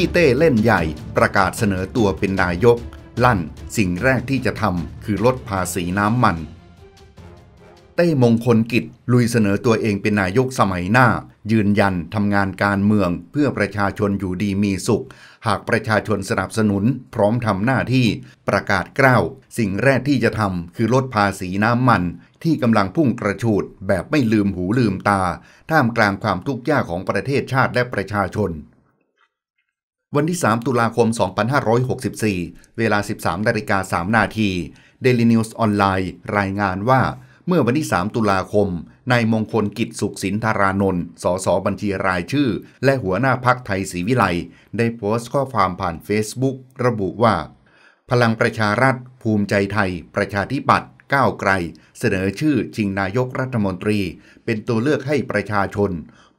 พี่เต้เล่นใหญ่ประกาศเสนอตัวเป็นนายก ลั่นสิ่งแรกที่จะทำคือลดภาษีน้ำมัน เต้มงคลกิจลุยเสนอตัวเองเป็นนายกสมัยหน้า ยืนยันทำงานการเมืองเพื่อประชาชนอยู่ดีมีสุข หากประชาชนสนับสนุนพร้อมทำหน้าที่ประกาศกล้าว สิ่งแรกที่จะทำคือลดภาษีน้ำมัน ที่กำลังพุ่งกระฉูดแบบไม่ลืมหูลืมตา ท่ามกลางความทุกข์ยากของประเทศชาติและประชาชนวันที่ 3 ตุลาคม 2564 เวลา 13นาฬิกา3นาทีเดลินิวส์ออนไลน์รายงานว่าเมื่อวันที่ 3 ตุลาคมนายมงคลกิจสุขสินธารานนท์สสบัญชีรายชื่อ และหัวหน้าพักไทยศรีวิไลได้โพสต์ข้อความผ่านเฟซบุ๊กระบุว่า พลังประชารัฐ ภูมิใจไทย ประชาธิปัตย์ก้าวไกล เสนอชื่อชิงนายกรัฐมนตรีเป็นตัวเลือกให้ประชาชน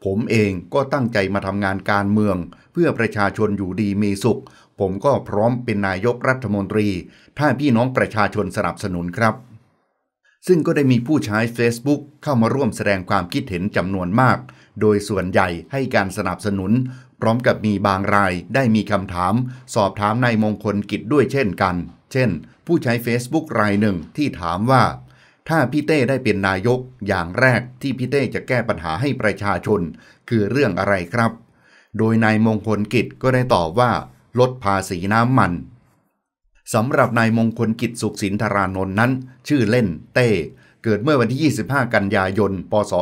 ผมเองก็ตั้งใจมาทำงานการเมือง เพื่อประชาชนอยู่ดีมีสุข ผมก็พร้อมเป็นนายกรัฐมนตรี ถ้าพี่น้องประชาชนสนับสนุนครับ ซึ่งก็ได้มีผู้ใช้ Facebook เข้ามาร่วมแสดงความคิดเห็นจำนวนมาก โดยส่วนใหญ่ให้การสนับสนุน พร้อมกับมีบางรายได้มีคำถาม สอบถามนายมงคลกิจด้วยเช่นกัน เช่น ผู้ใช้ Facebook รายหนึ่งที่ถามว่าถ้าพี่เต้ได้เป็นนายกอย่างแรกที่พี่เต้จะแก้ปัญหาให้ประชาชน คือเรื่องอะไรครับ โดยนายมงคลกิจก็ได้ตอบว่า ลดภาษีน้ำมัน สำหรับนายมงคลกิจสุขสินธารานนท์นั้น ชื่อเล่นเต้ เกิดเมื่อวันที่ 25 กันยายน พศ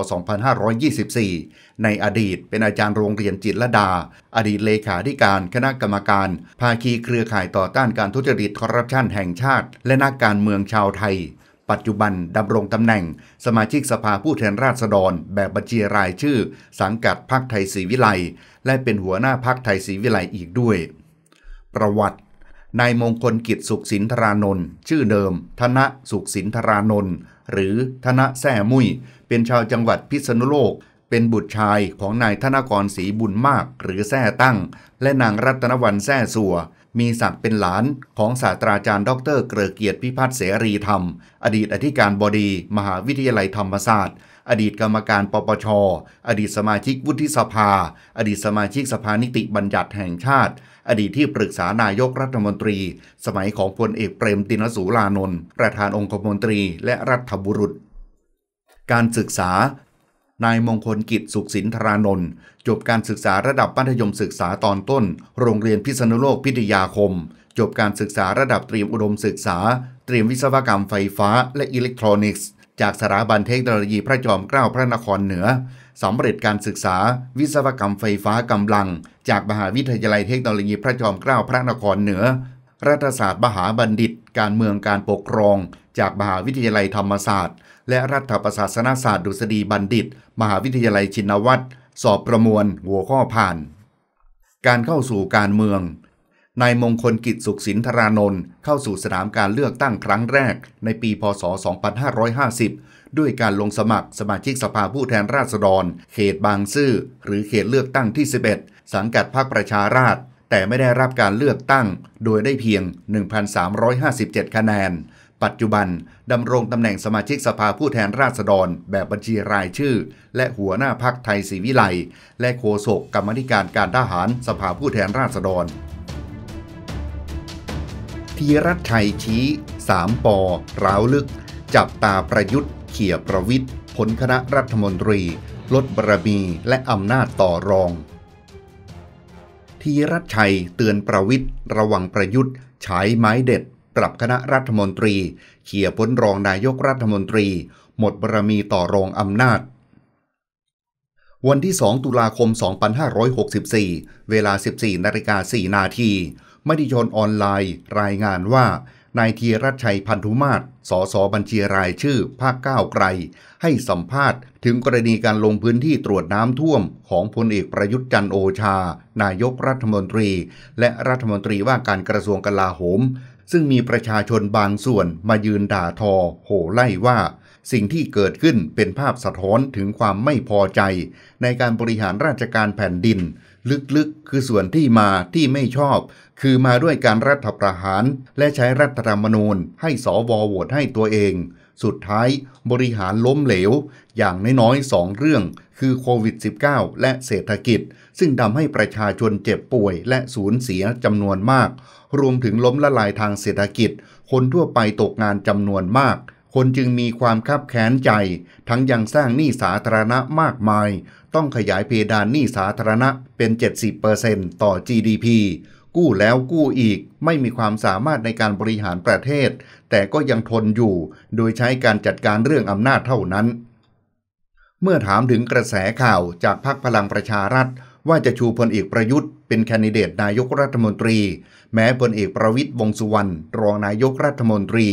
2524 ในอดีตเป็นอาจารย์โรงเรียนจิตรดา อดีตเลขาธิการ คณะกรรมการ ภาคีเครือข่ายต่อต้านการทุจริตคอร์รัปชันแห่งชาติ และนักการเมืองชาวไทยปัจจุบันดำรงตำแหน่ง สมาชิกสภาผู้แทนราษฎรแบบบัญชีรายชื่อ สังกัดพรรคไทยศรีวิไลและเป็นหัวหน้าพรรคไทยศรีวิไลอีกด้วย ประวัตินายมงคลกิจสุขสินธรานนท์ชื่อเดิม ธนสุขสินธรานนท์หรือธนแส่มุยเป็นชาวจังหวัดพิษณุโลก เป็นบุตรชายของนายธนกรศรีบุญมาก หรือแส่ตั้ง และนางรัตนวรรณแส่สัวมีศักดิ์เป็นหลานของศาสตราจารย์ ดรเกลเกียรติพิพัฒน์เสรีธรรม อดีตอธิการบดี มหาวิทยาลัยธรรมศาสตร์ อดีตกรรมการปปช อดีตสมาชิกวุฒิสภา อดีตสมาชิกสภานิติบัญญัติแห่งชาติ อดีตที่ปรึกษานายกรัฐมนตรี สมัยของพลเอกเปรมตินสูรานนท์ประธานองคมนตรีและรัฐบุรุษ การศึกษานายมงคลกิจ สุขสินธารานนท์จบการศึกษาระดับมัธยมศึกษาตอนต้น โรงเรียนพิษณุโลกพิทยาคม จบการศึกษาระดับเตรียมอุดมศึกษาเตรียมวิศวกรรมไฟฟ้า และอิเล็กทรอนิกส์ จากสถาบันเทคโนโลยีพระจอมเกล้าพระนครเหนือสำเร็จการศึกษาวิศวกรรมไฟฟ้ากำลัง จากมหาวิทยาลัยเทคโนโลยีพระจอมเกล้าพระนครเหนือ รัฐศาสตร์มหาบัณฑิต การเมืองการปกครอง จากมหาวิทยาลัยธรรมศาสตร์และรัฐประศาสนศาสตร์ดุษฎีบัณฑิต มหาวิทยาลัยชินวัตร สอบประมวลหัวข้อผ่าน การเข้าสู่การเมืองนายมงคลกิจสุขสินธารนนท์เข้าสู่สนามการเลือกตั้งครั้งแรกในปีพศ 2550 ด้วยการลงสมัครสมาชิกสภาผู้แทนราษฎร เขตบางซื่อหรือเขตเลือกตั้งที่ 11 สังกัดพรรคประชาราษฎรแต่ไม่ได้รับการเลือกตั้ง โดยได้เพียง 1,357 คะแนนปัจจุบันดำรงตำแหน่งสมาชิกสภาผู้แทนราษฎร แบบบัญชีรายชื่อ และหัวหน้าพักไทยศรีวิไลและโฆษกกรรมธิการการทหารสภาผู้แทนราษฎรธีรัชชัยชี้สามปอร้าวลึก จับตาประยุทธ์เขี่ยประวิทย์ ผลคณะรัฐมนตรี ลดบารมี และอำนาจต่อรองธีรัชชัยเตือนประวิทย์ระวังประยุทธ์ ใช้ไม้เด็ดกลับคณะรัฐมนตรีเขี่ยพ้นรองนายกรัฐมนตรี หมดบารมีต่อรองอำนาจ วันที่ 2 ตุลาคม 2564 เวลา 14นาฬิกา4นาทีมติชนออนไลน์ รายงานว่านายธีรชัยพันธุมาตรสสบัญชีรายชื่อภาคก้าวไกล ให้สัมภาษณ์ ถึงกรณีการลงพื้นที่ตรวจน้ำท่วมของพลเอกประยุทธ์จันโอชา นายกรัฐมนตรี และรัฐมนตรีว่าการกระทรวงกลาโหม ซึ่งมีประชาชนบางส่วน มายืนด่าทอ โห่ไล่ว่า สิ่งที่เกิดขึ้นเป็นภาพสะท้อนถึงความไม่พอใจ ในการบริหารราชการแผ่นดินลึกๆ คือส่วนที่มาที่ไม่ชอบ คือมาด้วยการรัฐประหาร และใช้รัฐธรรมนูญ ให้สวโหวตให้ตัวเอง สุดท้ายบริหารล้มเหลว อย่างน้อยๆสองเรื่อง คือโควิด -19 และเศรษฐกิจ ซึ่งทำให้ประชาชนเจ็บป่วยและสูญเสียจำนวนมาก รวมถึงล้มละลายทางเศรษฐกิจ คนทั่วไปตกงานจำนวนมากคนจึงมีความคับแค้นใจ ทั้งยังสร้างหนี้สาธารณะมากมาย ต้องขยายเพดานหนี้สาธารณะเป็น 70%ต่อ GDP กู้แล้วกู้อีกไม่มีความสามารถในการบริหารประเทศ แต่ก็ยังทนอยู่โดยใช้การจัดการเรื่องอำนาจเท่านั้น เมื่อถามถึงกระแสข่าวจากพรรคพลังประชารัฐ ว่าจะชูพลเอกประยุทธ์เป็นแคนดิเดตนายกรัฐมนตรีแม้พลเอกประวิตยวงสุวรรณรองนายกรัฐมนตรี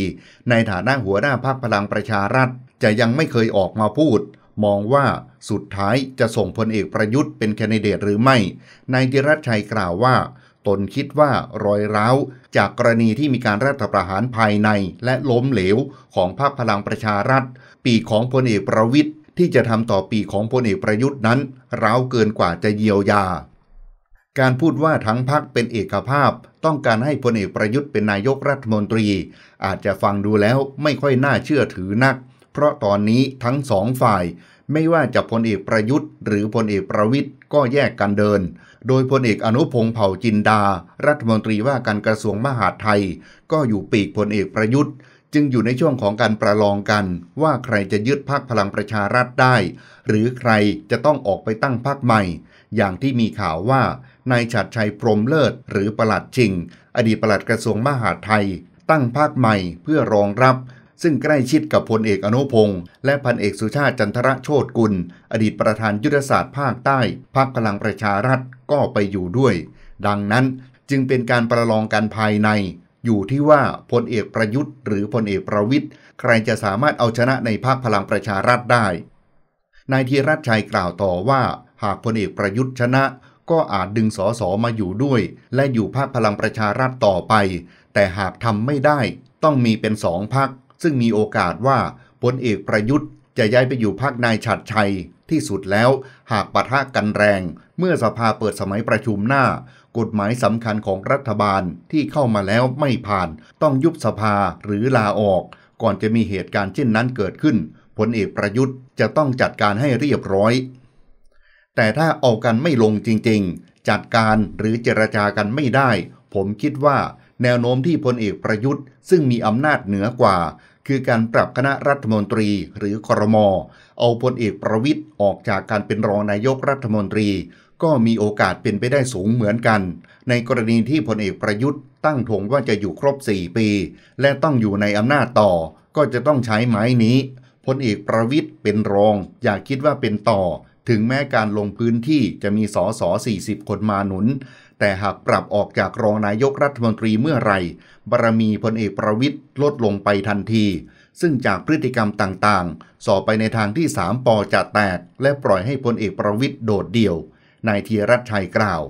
ในฐานะหัวหน้าพรรคพลังประชารัฐจะยังไม่เคยออกมาพูด มองว่าสุดท้ายจะส่งพลเอกประยุทธ์เป็นแคนดิเดตหรือไม่นายธิรัชชัยกล่าวว่า ตนคิดว่ารอยร้าวจากกรณีที่มีการรัฐประหารภายในและล้มเหลวของพรรคพลังประชารัฐ ปีของพลเอกประวิตยที่จะทำต่อปีของพลเอกประยุทธ์นั้น ร้าวเกินกว่าจะเยียวยาการพูดว่าทั้งพักเป็นเอกภาพต้องการให้พลเอกประยุทธ์เป็นนายกรัฐมนตรี อาจจะฟังดูแล้วไม่ค่อยน่าเชื่อถือนัก เพราะตอนนี้ทั้งสองฝ่ายไม่ว่าจะพลเอกประยุทธ์หรือพลเอกประวิทย์ก็แยกกันเดิน โดยพลเอกอนุพงศ์เผ่าจินดา รัฐมนตรีว่าการกระทรวงมหาดไทยก็อยู่ปีกพลเอกประยุทธ์จึงอยู่ในช่วงของการประลองกัน ว่าใครจะยึดพักคพลังประชารัฐได้ หรือใครจะต้องออกไปตั้งพักคใหม่ อย่างที่มีข่าวว่านายฉัดชัยพรมเลิศหรือประหลัดชิง อดีตประหลัดกระทรวงมหาดไทย ตั้งพักคใหม่เพื่อรองรับ ซึ่งใกล้ชิดกับพลเอกอนุพงศ์และพันเอกสุชาติจันทระโชตกุลอดีตประธานยุทธศาสตร์ภาคใต้พักคพลังประชารัฐก็ไปอยู่ด้วย ดังนั้นจึงเป็นการประลองกันภายในอยู่ที่ว่าพลเอกประยุทธ์หรือพลเอกประวิทย์ใครจะสามารถเอาชนะในภาคพลังประชารัฐได้ นายธีรชัยกล่าวต่อว่า หากพลเอกประยุทธ์ชนะก็อาจดึงสอสอมาอยู่ด้วย และอยู่ภาคพลังประชารัฐต่อไป แต่หากทำไม่ได้ต้องมีเป็นสองพักซึ่งมีโอกาสว่าพลเอกประยุทธ์จะย้ายไปอยู่พักนายฉัดชัยที่สุดแล้วหากปะทะกันแรง เมื่อสภาเปิดสมัยประชุมหน้า กฎหมายสำคัญของรัฐบาลที่เข้ามาแล้วไม่ผ่านต้องยุบสภาหรือลาออก ก่อนจะมีเหตุการณ์เช่นนั้นเกิดขึ้นพลเอกประยุทธ์จะต้องจัดการให้เรียบร้อย แต่ถ้าเอากันไม่ลงจริงๆ จัดการหรือเจรจากันไม่ได้ ผมคิดว่า แนวโน้มที่พลเอกประยุทธ์ซึ่งมีอำนาจเหนือกว่าคือการปรับคณะรัฐมนตรีหรือคอรมอเอาพลเอกประวิทย์ออกจากการเป็นรองนายกรัฐมนตรี ก็มีโอกาสเป็นไปได้สูงเหมือนกัน ในกรณีที่พลเอกประยุทธ์ ตั้งทงว่าจะอยู่ครบ4ปีและต้องอยู่ในอำนาจต่อ ก็จะต้องใช้ไม้นี้พลเอกประวิทย์เป็นรอง อย่าคิดว่าเป็นต่อ ถึงแม้การลงพื้นที่จะมีสอสอ40 คนมาหนุนแต่หากปรับออกจากรองนายกรัฐมนตรีเมื่อไรบารมีพลเอกประวิทย์ลดลงไปทันที ซึ่งจากพฤติกรรมต่าง ๆ สอบไปในทางที่สามปอจะแตกและปล่อยให้พลเอกประวิทย์โดดเดี่ยวนายธีรัชชัยกล่าว